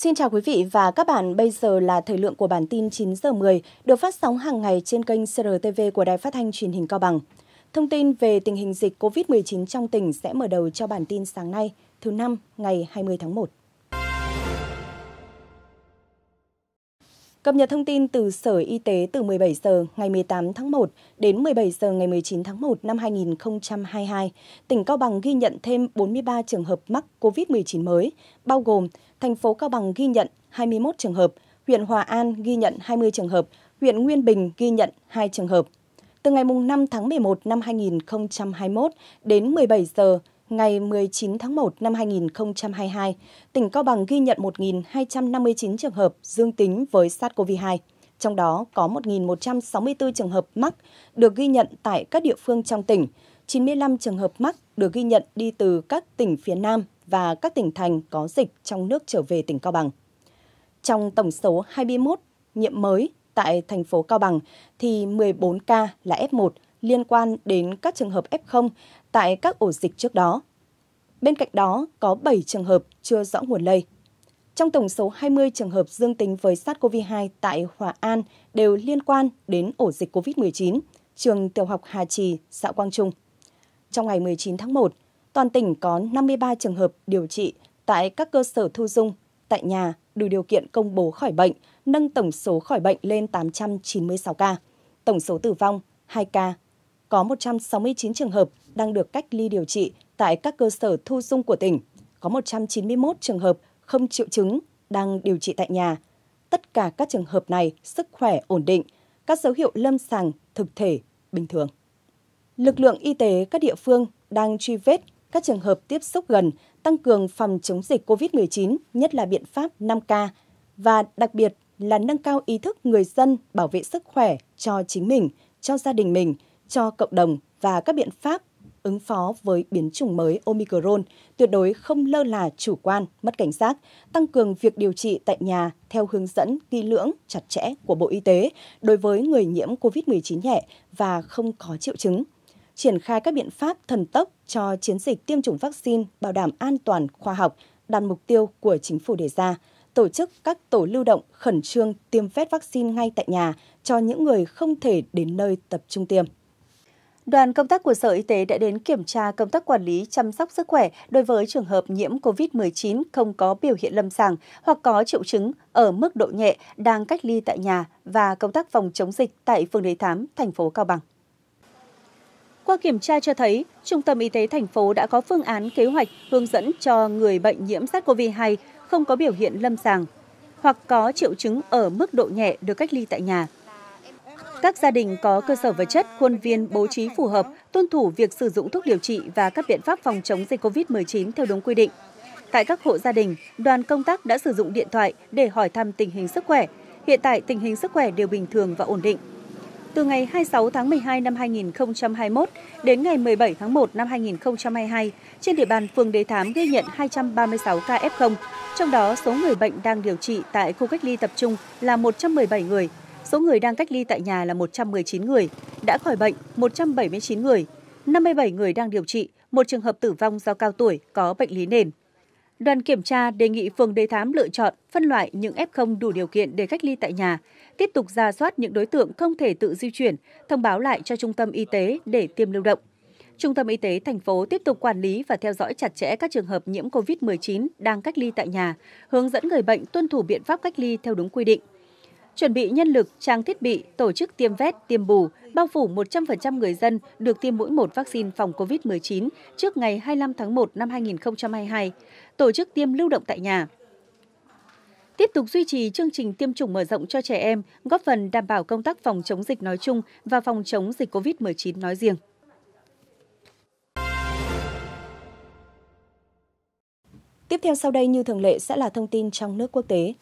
Xin chào quý vị và các bạn, bây giờ là thời lượng của bản tin 9 giờ 10 được phát sóng hàng ngày trên kênh CRTV của Đài Phát thanh Truyền hình Cao Bằng. Thông tin về tình hình dịch COVID-19 trong tỉnh sẽ mở đầu cho bản tin sáng nay, thứ năm, ngày 20 tháng 1. Cập nhật thông tin từ Sở Y tế từ 17 giờ ngày 18 tháng 1 đến 17 giờ ngày 19 tháng 1 năm 2022, tỉnh Cao Bằng ghi nhận thêm 43 trường hợp mắc COVID-19 mới, bao gồm thành phố Cao Bằng ghi nhận 21 trường hợp, huyện Hòa An ghi nhận 20 trường hợp, huyện Nguyên Bình ghi nhận 2 trường hợp. Từ ngày 5 tháng 11 năm 2021 đến 17 giờ ngày 19 tháng 1 năm 2022, tỉnh Cao Bằng ghi nhận 1.259 trường hợp dương tính với SARS-CoV-2. Trong đó có 1.164 trường hợp mắc được ghi nhận tại các địa phương trong tỉnh, 95 trường hợp mắc được ghi nhận đi từ các tỉnh phía Nam và các tỉnh thành có dịch trong nước trở về tỉnh Cao Bằng. Trong tổng số 21 nhiễm mới tại thành phố Cao Bằng thì 14 ca là F1, liên quan đến các trường hợp F0 tại các ổ dịch trước đó. Bên cạnh đó, có 7 trường hợp chưa rõ nguồn lây. Trong tổng số 20 trường hợp dương tính với SARS-CoV-2 tại Hòa An đều liên quan đến ổ dịch COVID-19, trường tiểu học Hà Trì, xã Quang Trung. Trong ngày 19 tháng 1, toàn tỉnh có 53 trường hợp điều trị tại các cơ sở thu dung, tại nhà đủ điều kiện công bố khỏi bệnh, nâng tổng số khỏi bệnh lên 896 ca. Tổng số tử vong 2 ca có 169 trường hợp đang được cách ly điều trị tại các cơ sở thu dung của tỉnh, có 191 trường hợp không triệu chứng đang điều trị tại nhà. Tất cả các trường hợp này sức khỏe ổn định, các dấu hiệu lâm sàng thực thể bình thường. Lực lượng y tế các địa phương đang truy vết các trường hợp tiếp xúc gần, tăng cường phòng chống dịch COVID-19, nhất là biện pháp 5K và đặc biệt là nâng cao ý thức người dân bảo vệ sức khỏe cho chính mình, cho gia đình mình, cho cộng đồng và các biện pháp ứng phó với biến chủng mới Omicron, tuyệt đối không lơ là chủ quan, mất cảnh giác, tăng cường việc điều trị tại nhà theo hướng dẫn kỹ lưỡng, chặt chẽ của Bộ Y tế đối với người nhiễm COVID-19 nhẹ và không có triệu chứng. Triển khai các biện pháp thần tốc cho chiến dịch tiêm chủng vaccine bảo đảm an toàn khoa học, đạt mục tiêu của chính phủ đề ra, tổ chức các tổ lưu động khẩn trương tiêm phép vaccine ngay tại nhà cho những người không thể đến nơi tập trung tiêm. Đoàn công tác của Sở Y tế đã đến kiểm tra công tác quản lý chăm sóc sức khỏe đối với trường hợp nhiễm COVID-19 không có biểu hiện lâm sàng hoặc có triệu chứng ở mức độ nhẹ đang cách ly tại nhà và công tác phòng chống dịch tại phường Đế Thám, thành phố Cao Bằng. Qua kiểm tra cho thấy, Trung tâm Y tế thành phố đã có phương án kế hoạch hướng dẫn cho người bệnh nhiễm SARS-CoV-2 không có biểu hiện lâm sàng hoặc có triệu chứng ở mức độ nhẹ được cách ly tại nhà – các gia đình có cơ sở vật chất, khuôn viên bố trí phù hợp, tuân thủ việc sử dụng thuốc điều trị và các biện pháp phòng chống dịch COVID-19 theo đúng quy định. Tại các hộ gia đình, đoàn công tác đã sử dụng điện thoại để hỏi thăm tình hình sức khỏe. Hiện tại tình hình sức khỏe đều bình thường và ổn định. Từ ngày 26 tháng 12 năm 2021 đến ngày 17 tháng 1 năm 2022, trên địa bàn phường Đế Thám ghi nhận 236 ca F0, trong đó số người bệnh đang điều trị tại khu cách ly tập trung là 117 người, Số người đang cách ly tại nhà là 119 người, đã khỏi bệnh 179 người, 57 người đang điều trị, một trường hợp tử vong do cao tuổi có bệnh lý nền. Đoàn kiểm tra đề nghị phường Đề Thám lựa chọn, phân loại những F0 đủ điều kiện để cách ly tại nhà, tiếp tục ra soát những đối tượng không thể tự di chuyển, thông báo lại cho trung tâm y tế để tiêm lưu động. Trung tâm y tế thành phố tiếp tục quản lý và theo dõi chặt chẽ các trường hợp nhiễm COVID-19 đang cách ly tại nhà, hướng dẫn người bệnh tuân thủ biện pháp cách ly theo đúng quy định chuẩn bị nhân lực, trang thiết bị, tổ chức tiêm vét, tiêm bù, bao phủ 100% người dân được tiêm mũi một vaccine phòng COVID-19 trước ngày 25 tháng 1 năm 2022, tổ chức tiêm lưu động tại nhà. Tiếp tục duy trì chương trình tiêm chủng mở rộng cho trẻ em, góp phần đảm bảo công tác phòng chống dịch nói chung và phòng chống dịch COVID-19 nói riêng. Tiếp theo sau đây như thường lệ sẽ là thông tin trong nước quốc tế.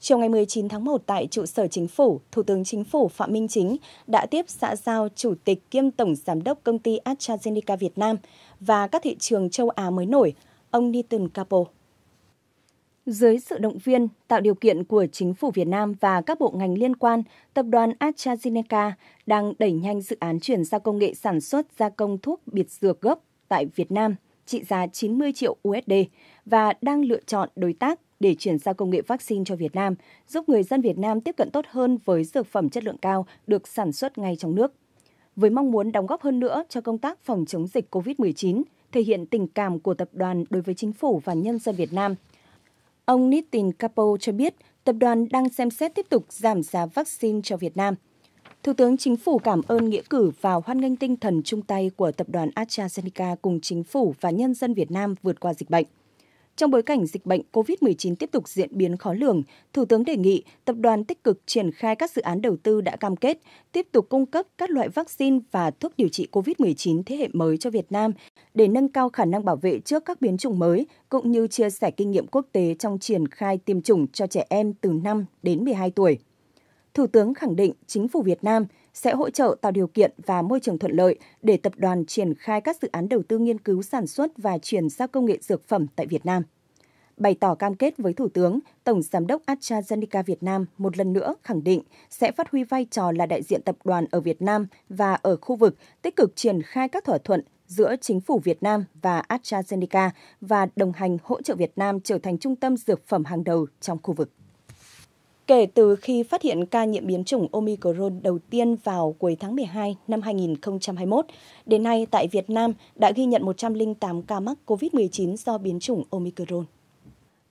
Chiều ngày 19 tháng 1 tại trụ sở chính phủ, Thủ tướng Chính phủ Phạm Minh Chính đã tiếp xã giao Chủ tịch kiêm Tổng Giám đốc công ty AstraZeneca Việt Nam và các thị trường châu Á mới nổi, ông Nitin Capo. Dưới sự động viên, tạo điều kiện của chính phủ Việt Nam và các bộ ngành liên quan, tập đoàn AstraZeneca đang đẩy nhanh dự án chuyển giao công nghệ sản xuất gia công thuốc biệt dược gốc tại Việt Nam trị giá 90 triệu USD và đang lựa chọn đối tác để chuyển giao công nghệ vaccine cho Việt Nam, giúp người dân Việt Nam tiếp cận tốt hơn với dược phẩm chất lượng cao được sản xuất ngay trong nước. Với mong muốn đóng góp hơn nữa cho công tác phòng chống dịch COVID-19, thể hiện tình cảm của tập đoàn đối với chính phủ và nhân dân Việt Nam. Ông Nitin Kapo cho biết tập đoàn đang xem xét tiếp tục giảm giá vaccine cho Việt Nam. Thủ tướng Chính phủ cảm ơn nghĩa cử và hoan nghênh tinh thần chung tay của tập đoàn AstraZeneca cùng chính phủ và nhân dân Việt Nam vượt qua dịch bệnh. Trong bối cảnh dịch bệnh COVID-19 tiếp tục diễn biến khó lường, Thủ tướng đề nghị tập đoàn tích cực triển khai các dự án đầu tư đã cam kết, tiếp tục cung cấp các loại vaccine và thuốc điều trị COVID-19 thế hệ mới cho Việt Nam để nâng cao khả năng bảo vệ trước các biến chủng mới, cũng như chia sẻ kinh nghiệm quốc tế trong triển khai tiêm chủng cho trẻ em từ 5 đến 12 tuổi. Thủ tướng khẳng định chính phủ Việt Nam – sẽ hỗ trợ tạo điều kiện và môi trường thuận lợi để tập đoàn triển khai các dự án đầu tư nghiên cứu sản xuất và chuyển giao công nghệ dược phẩm tại Việt Nam. Bày tỏ cam kết với Thủ tướng, Tổng Giám đốc AstraZeneca Việt Nam một lần nữa khẳng định sẽ phát huy vai trò là đại diện tập đoàn ở Việt Nam và ở khu vực tích cực triển khai các thỏa thuận giữa chính phủ Việt Nam và AstraZeneca và đồng hành hỗ trợ Việt Nam trở thành trung tâm dược phẩm hàng đầu trong khu vực. Kể từ khi phát hiện ca nhiễm biến chủng Omicron đầu tiên vào cuối tháng 12 năm 2021, đến nay tại Việt Nam đã ghi nhận 108 ca mắc COVID-19 do biến chủng Omicron.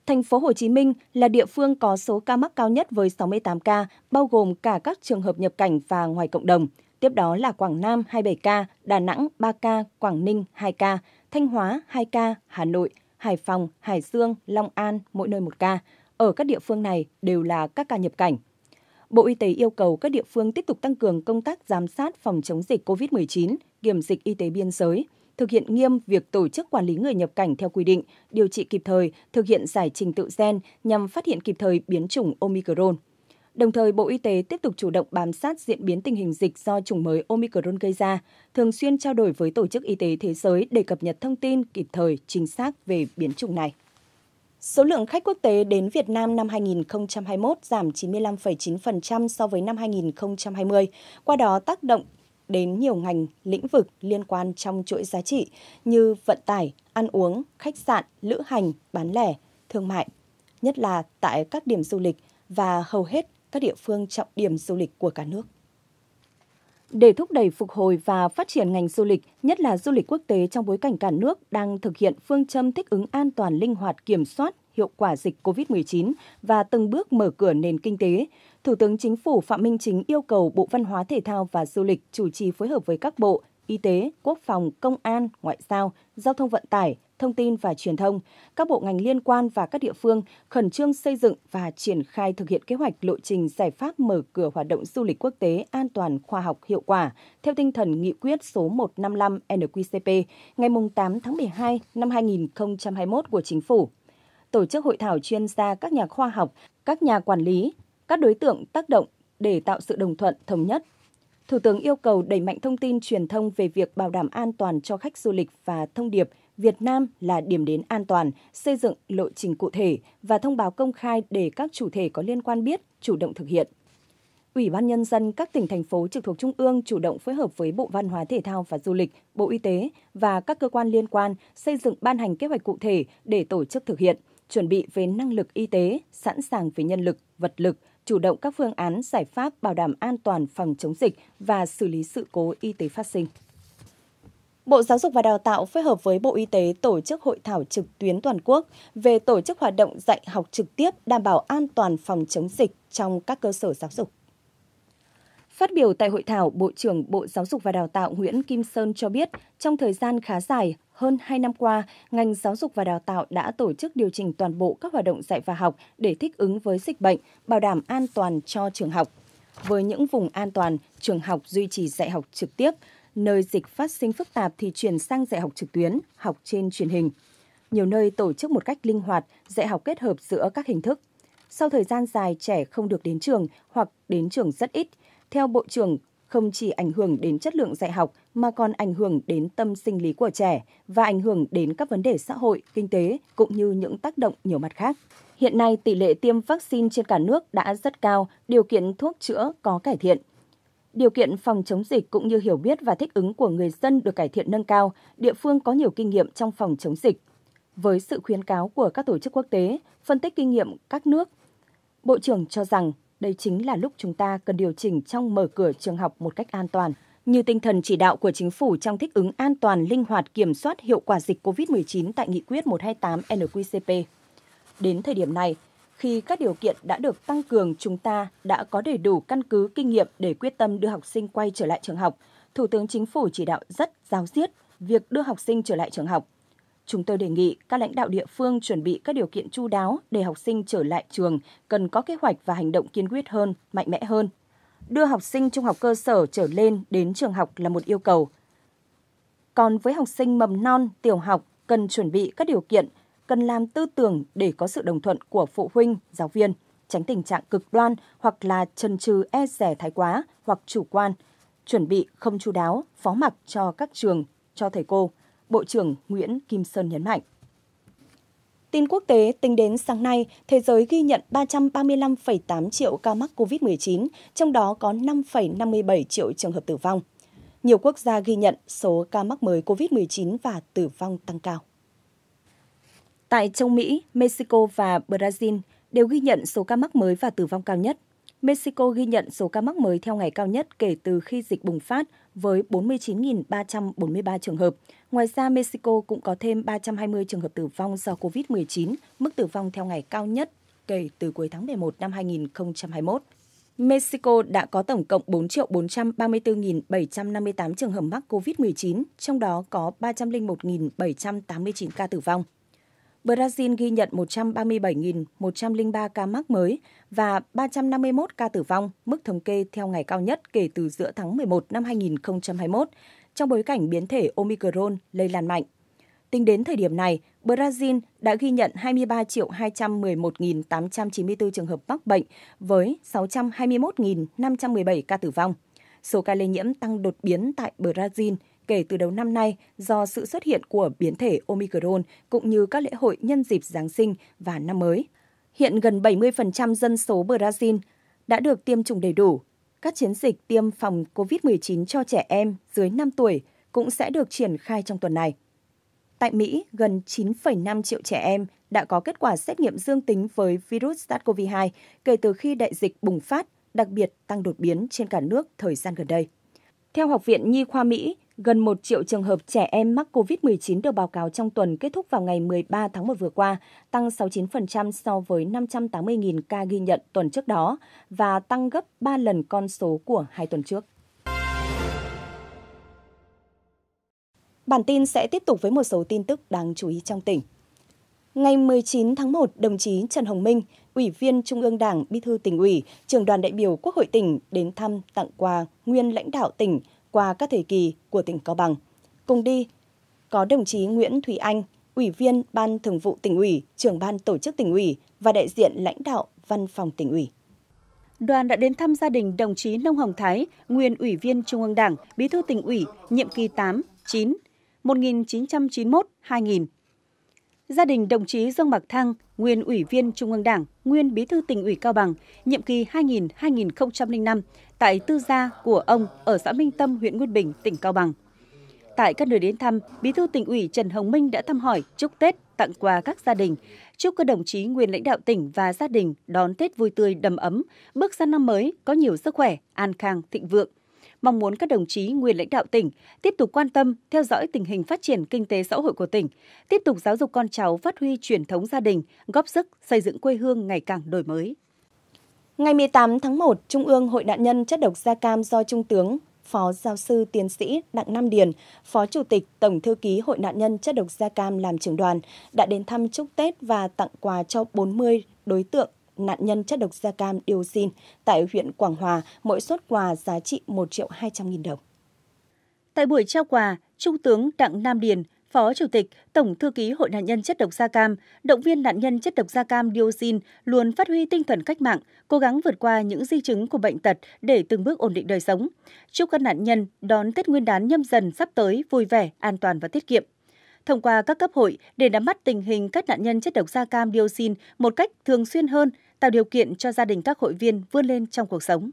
Thành phố Hồ Chí Minh là địa phương có số ca mắc cao nhất với 68 ca, bao gồm cả các trường hợp nhập cảnh và ngoài cộng đồng. Tiếp đó là Quảng Nam 27 ca, Đà Nẵng 3 ca, Quảng Ninh 2 ca, Thanh Hóa 2 ca, Hà Nội, Hải Phòng, Hải Dương, Long An mỗi nơi 1 ca ở các địa phương này đều là các ca nhập cảnh. Bộ Y tế yêu cầu các địa phương tiếp tục tăng cường công tác giám sát phòng chống dịch COVID-19, kiểm dịch y tế biên giới, thực hiện nghiêm việc tổ chức quản lý người nhập cảnh theo quy định, điều trị kịp thời, thực hiện giải trình tự gen nhằm phát hiện kịp thời biến chủng Omicron. Đồng thời, Bộ Y tế tiếp tục chủ động bám sát diễn biến tình hình dịch do chủng mới Omicron gây ra, thường xuyên trao đổi với Tổ chức Y tế Thế giới để cập nhật thông tin kịp thời, chính xác về biến chủng này. Số lượng khách quốc tế đến Việt Nam năm 2021 giảm 95,9% so với năm 2020, qua đó tác động đến nhiều ngành, lĩnh vực liên quan trong chuỗi giá trị như vận tải, ăn uống, khách sạn, lữ hành, bán lẻ, thương mại, nhất là tại các điểm du lịch và hầu hết các địa phương trọng điểm du lịch của cả nước. Để thúc đẩy phục hồi và phát triển ngành du lịch, nhất là du lịch quốc tế trong bối cảnh cả nước đang thực hiện phương châm thích ứng an toàn, linh hoạt, kiểm soát, hiệu quả dịch COVID-19 và từng bước mở cửa nền kinh tế, Thủ tướng Chính phủ Phạm Minh Chính yêu cầu Bộ Văn hóa Thể thao và Du lịch chủ trì phối hợp với các bộ, Y tế, Quốc phòng, Công an, Ngoại giao, Giao thông vận tải, Thông tin và Truyền thông, các bộ ngành liên quan và các địa phương khẩn trương xây dựng và triển khai thực hiện kế hoạch lộ trình giải pháp mở cửa hoạt động du lịch quốc tế an toàn, khoa học, hiệu quả theo tinh thần nghị quyết số 155 NQCP ngày 8 tháng 12 năm 2021 của Chính phủ. Tổ chức hội thảo chuyên gia các nhà khoa học, các nhà quản lý, các đối tượng tác động để tạo sự đồng thuận thống nhất Thủ tướng yêu cầu đẩy mạnh thông tin truyền thông về việc bảo đảm an toàn cho khách du lịch và thông điệp – Việt Nam là điểm đến an toàn, xây dựng lộ trình cụ thể và thông báo công khai để các chủ thể có liên quan biết, chủ động thực hiện. Ủy ban Nhân dân các tỉnh, thành phố trực thuộc Trung ương chủ động phối hợp với Bộ Văn hóa Thể thao và Du lịch, Bộ Y tế và các cơ quan liên quan xây dựng ban hành kế hoạch cụ thể để tổ chức thực hiện, chuẩn bị về năng lực y tế, sẵn sàng về nhân lực, vật lực, chủ động các phương án giải pháp bảo đảm an toàn phòng chống dịch và xử lý sự cố y tế phát sinh. Bộ Giáo dục và Đào tạo phối hợp với Bộ Y tế tổ chức hội thảo trực tuyến toàn quốc về tổ chức hoạt động dạy học trực tiếp đảm bảo an toàn phòng chống dịch trong các cơ sở giáo dục. Phát biểu tại hội thảo, Bộ trưởng Bộ Giáo dục và Đào tạo Nguyễn Kim Sơn cho biết, trong thời gian khá dài, hơn 2 năm qua, ngành giáo dục và đào tạo đã tổ chức điều chỉnh toàn bộ các hoạt động dạy và học để thích ứng với dịch bệnh, bảo đảm an toàn cho trường học. Với những vùng an toàn, trường học duy trì dạy học trực tiếp, nơi dịch phát sinh phức tạp thì chuyển sang dạy học trực tuyến, học trên truyền hình. Nhiều nơi tổ chức một cách linh hoạt, dạy học kết hợp giữa các hình thức. Sau thời gian dài trẻ không được đến trường hoặc đến trường rất ít, theo Bộ trưởng không chỉ ảnh hưởng đến chất lượng dạy học mà còn ảnh hưởng đến tâm sinh lý của trẻ và ảnh hưởng đến các vấn đề xã hội, kinh tế cũng như những tác động nhiều mặt khác. Hiện nay, tỷ lệ tiêm vaccine trên cả nước đã rất cao, điều kiện thuốc chữa có cải thiện – Điều kiện phòng chống dịch cũng như hiểu biết và thích ứng của người dân được cải thiện nâng cao, địa phương có nhiều kinh nghiệm trong phòng chống dịch. Với sự khuyến cáo của các tổ chức quốc tế, phân tích kinh nghiệm các nước, Bộ trưởng cho rằng đây chính là lúc chúng ta cần điều chỉnh trong mở cửa trường học một cách an toàn, như tinh thần chỉ đạo của chính phủ trong thích ứng an toàn, linh hoạt, kiểm soát hiệu quả dịch COVID-19 tại nghị quyết 128 NQCP. Đến thời điểm này, khi các điều kiện đã được tăng cường, chúng ta đã có đầy đủ căn cứ kinh nghiệm để quyết tâm đưa học sinh quay trở lại trường học. Thủ tướng Chính phủ chỉ đạo rất giáo diết việc đưa học sinh trở lại trường học. Chúng tôi đề nghị các lãnh đạo địa phương chuẩn bị các điều kiện chu đáo để học sinh trở lại trường cần có kế hoạch và hành động kiên quyết hơn, mạnh mẽ hơn. Đưa học sinh trung học cơ sở trở lên đến trường học là một yêu cầu. Còn với học sinh mầm non, tiểu học cần chuẩn bị các điều kiện cần làm tư tưởng để có sự đồng thuận của phụ huynh, giáo viên, tránh tình trạng cực đoan hoặc là trần trừ e rẻ thái quá hoặc chủ quan, chuẩn bị không chú đáo, phó mặc cho các trường, cho thầy cô, Bộ trưởng Nguyễn Kim Sơn nhấn mạnh. Tin quốc tế, tính đến sáng nay, thế giới ghi nhận 335,8 triệu ca mắc COVID-19, trong đó có 5,57 triệu trường hợp tử vong. Nhiều quốc gia ghi nhận số ca mắc mới COVID-19 và tử vong tăng cao. Tại châu Mỹ, Mexico và Brazil đều ghi nhận số ca mắc mới và tử vong cao nhất. Mexico ghi nhận số ca mắc mới theo ngày cao nhất kể từ khi dịch bùng phát với 49.343 trường hợp. Ngoài ra, Mexico cũng có thêm 320 trường hợp tử vong do COVID-19, mức tử vong theo ngày cao nhất kể từ cuối tháng 11 năm 2021. Mexico đã có tổng cộng 4.434.758 trường hợp mắc COVID-19, trong đó có 301.789 ca tử vong. Brazil ghi nhận 137.103 ca mắc mới và 351 ca tử vong, mức thống kê theo ngày cao nhất kể từ giữa tháng 11 năm 2021, trong bối cảnh biến thể Omicron lây lan mạnh. Tính đến thời điểm này, Brazil đã ghi nhận 23 211.894 trường hợp mắc bệnh với 621.517 ca tử vong. Số ca lây nhiễm tăng đột biến tại Brazil – kể từ đầu năm nay do sự xuất hiện của biến thể Omicron cũng như các lễ hội nhân dịp Giáng sinh và năm mới. Hiện gần 70% dân số Brazil đã được tiêm chủng đầy đủ. Các chiến dịch tiêm phòng COVID-19 cho trẻ em dưới 5 tuổi cũng sẽ được triển khai trong tuần này. Tại Mỹ, gần 9,5 triệu trẻ em đã có kết quả xét nghiệm dương tính với virus SARS-CoV-2 kể từ khi đại dịch bùng phát, đặc biệt tăng đột biến trên cả nước thời gian gần đây. Theo Học viện Nhi khoa Mỹ, Gần 1 triệu trường hợp trẻ em mắc COVID-19 được báo cáo trong tuần kết thúc vào ngày 13 tháng 1 vừa qua, tăng 69% so với 580.000 ca ghi nhận tuần trước đó và tăng gấp 3 lần con số của hai tuần trước. Bản tin sẽ tiếp tục với một số tin tức đáng chú ý trong tỉnh. Ngày 19 tháng 1, đồng chí Trần Hồng Minh, Ủy viên Trung ương Đảng, Bí thư tỉnh ủy, Trường đoàn đại biểu Quốc hội tỉnh đến thăm tặng quà nguyên lãnh đạo tỉnh, qua các thời kỳ của tỉnh Cao Bằng. Cùng đi có đồng chí Nguyễn Thủy Anh, Ủy viên Ban Thường vụ tỉnh ủy, trưởng ban tổ chức tỉnh ủy và đại diện lãnh đạo văn phòng tỉnh ủy. Đoàn đã đến thăm gia đình đồng chí Nông Hồng Thái, nguyên Ủy viên Trung ương Đảng, Bí thư tỉnh ủy, nhiệm kỳ 8, 9, 1991-2000 gia đình đồng chí Dương Bạc Thăng, nguyên Ủy viên Trung ương Đảng, nguyên Bí thư tỉnh ủy Cao Bằng, nhiệm kỳ 2000-2005 tại tư gia của ông ở xã Minh Tâm, huyện Nguyên Bình, tỉnh Cao Bằng. Tại các nơi đến thăm, Bí thư tỉnh ủy Trần Hồng Minh đã thăm hỏi, chúc Tết, tặng quà các gia đình, chúc các đồng chí nguyên lãnh đạo tỉnh và gia đình đón Tết vui tươi đầm ấm, bước sang năm mới có nhiều sức khỏe, an khang, thịnh vượng mong muốn các đồng chí nguyên lãnh đạo tỉnh tiếp tục quan tâm, theo dõi tình hình phát triển kinh tế xã hội của tỉnh, tiếp tục giáo dục con cháu phát huy truyền thống gia đình, góp sức xây dựng quê hương ngày càng đổi mới. Ngày 18 tháng 1, Trung ương Hội nạn nhân chất độc da cam do Trung tướng Phó Giáo sư Tiến sĩ Đặng Nam Điền, Phó Chủ tịch Tổng Thư ký Hội nạn nhân chất độc da cam làm trưởng đoàn, đã đến thăm chúc Tết và tặng quà cho 40 đối tượng nạn nhân chất độc da cam dioxin tại huyện Quảng Hòa, mỗi suất quà giá trị 1 triệu 200 nghìn đồng. Tại buổi trao quà, Trung tướng Đặng Nam Điền, Phó Chủ tịch, Tổng Thư ký Hội nạn nhân chất độc da cam, động viên nạn nhân chất độc da cam dioxin luôn phát huy tinh thần cách mạng, cố gắng vượt qua những di chứng của bệnh tật để từng bước ổn định đời sống. Chúc các nạn nhân đón Tết Nguyên đán nhâm dần sắp tới vui vẻ, an toàn và tiết kiệm. Thông qua các cấp hội để nắm bắt tình hình các nạn nhân chất độc da cam dioxin một cách thường xuyên hơn – tạo điều kiện cho gia đình các hội viên vươn lên trong cuộc sống.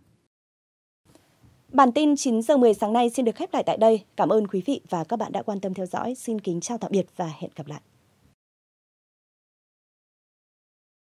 Bản tin 9 giờ 10 sáng nay xin được khép lại tại đây. Cảm ơn quý vị và các bạn đã quan tâm theo dõi. Xin kính chào tạm biệt và hẹn gặp lại.